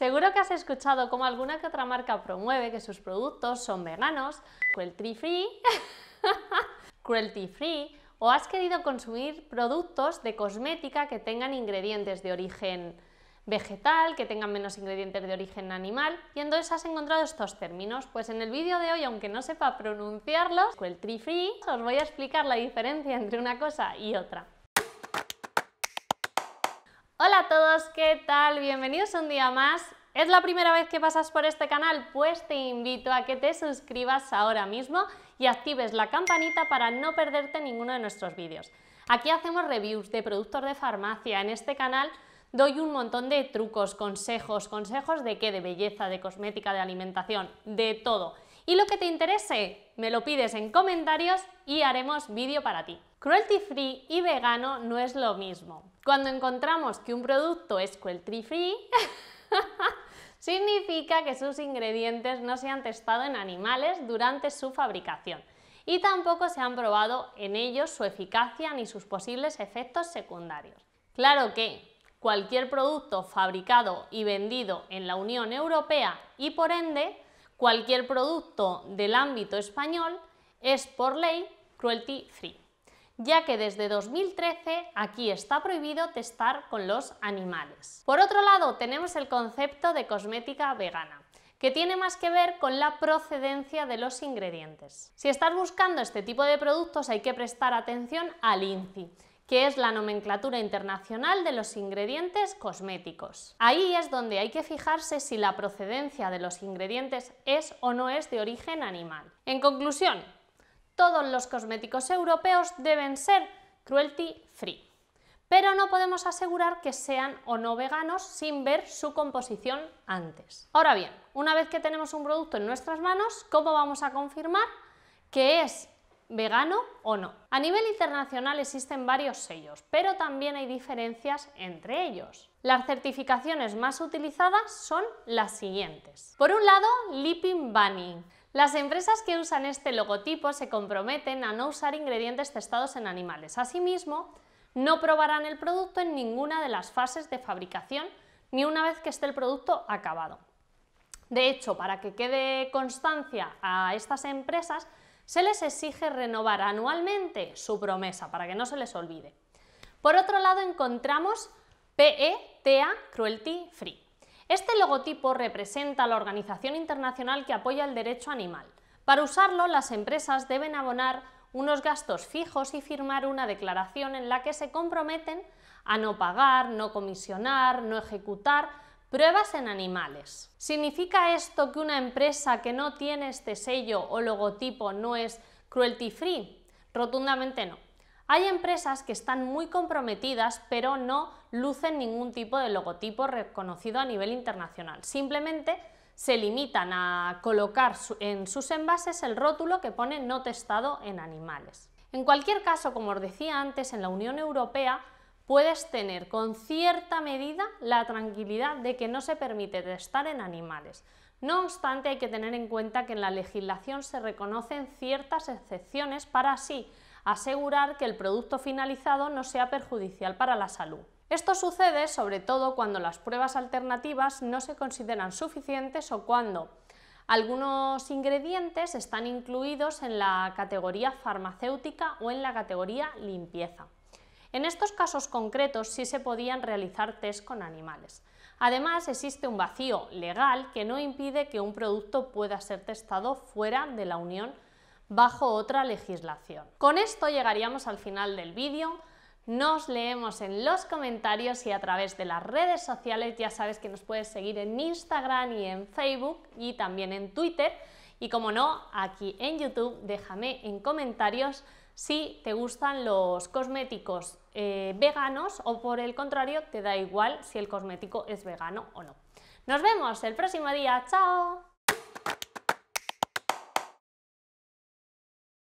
Seguro que has escuchado cómo alguna que otra marca promueve que sus productos son veganos, cruelty free, cruelty free, o has querido consumir productos de cosmética que tengan ingredientes de origen vegetal, que tengan menos ingredientes de origen animal, y entonces has encontrado estos términos. Pues en el vídeo de hoy, aunque no sepa pronunciarlos, cruelty free, os voy a explicar la diferencia entre una cosa y otra. Hola a todos, ¿qué tal? Bienvenidos un día más. ¿Es la primera vez que pasas por este canal? Pues te invito a que te suscribas ahora mismo y actives la campanita para no perderte ninguno de nuestros vídeos. Aquí hacemos reviews de productos de farmacia en este canal doy un montón de trucos, consejos, consejos de qué, de belleza, de cosmética, de alimentación, de todo. Y lo que te interese, me lo pides en comentarios y haremos vídeo para ti. Cruelty free y vegano no es lo mismo. Cuando encontramos que un producto es cruelty free, significa que sus ingredientes no se han testado en animales durante su fabricación y tampoco se han probado en ellos su eficacia ni sus posibles efectos secundarios. Claro que cualquier producto fabricado y vendido en la Unión Europea y por ende cualquier producto del ámbito español es por ley cruelty free ya que desde 2013 aquí está prohibido testar con los animales. Por otro lado, tenemos el concepto de cosmética vegana que tiene más que ver con la procedencia de los ingredientes. Si estás buscando este tipo de productos hay que prestar atención al INCI, que es la nomenclatura internacional de los ingredientes cosméticos. Ahí es donde hay que fijarse si la procedencia de los ingredientes es o no es de origen animal. En conclusión, todos los cosméticos europeos deben ser cruelty free, pero no podemos asegurar que sean o no veganos sin ver su composición antes. Ahora bien, una vez que tenemos un producto en nuestras manos, ¿cómo vamos a confirmar que es vegano o no. A nivel internacional existen varios sellos, pero también hay diferencias entre ellos. Las certificaciones más utilizadas son las siguientes. Por un lado, Leaping banning. Las empresas que usan este logotipo se comprometen a no usar ingredientes testados en animales. Asimismo, no probarán el producto en ninguna de las fases de fabricación ni una vez que esté el producto acabado. De hecho, para que quede constancia a estas empresas, se les exige renovar anualmente su promesa para que no se les olvide. Por otro lado, encontramos PETA Cruelty Free. Este logotipo representa a la organización internacional que apoya el derecho animal. Para usarlo, las empresas deben abonar unos gastos fijos y firmar una declaración en la que se comprometen a no pagar, no comisionar, no ejecutar pruebas en animales. ¿Significa esto que una empresa que no tiene este sello o logotipo no es cruelty free? Rotundamente no. Hay empresas que están muy comprometidas pero no lucen ningún tipo de logotipo reconocido a nivel internacional. Simplemente se limitan a colocar en sus envases el rótulo que pone no testado en animales. En cualquier caso, como os decía antes, en la Unión Europea puedes tener con cierta medida la tranquilidad de que no se permite testar en animales. No obstante, hay que tener en cuenta que en la legislación se reconocen ciertas excepciones para así asegurar que el producto finalizado no sea perjudicial para la salud. Esto sucede sobre todo cuando las pruebas alternativas no se consideran suficientes o cuando algunos ingredientes están incluidos en la categoría farmacéutica o en la categoría limpieza. En estos casos concretos sí se podían realizar test con animales. Además, existe un vacío legal que no impide que un producto pueda ser testado fuera de la Unión bajo otra legislación. Con esto llegaríamos al final del vídeo. Nos leemos en los comentarios y a través de las redes sociales. Ya sabes que nos puedes seguir en Instagram y en Facebook y también en Twitter. Y como no, aquí en YouTube déjame en comentarios si te gustan los cosméticos eh, veganos o por el contrario te da igual si el cosmético es vegano o no. Nos vemos el próximo día. ¡Chao!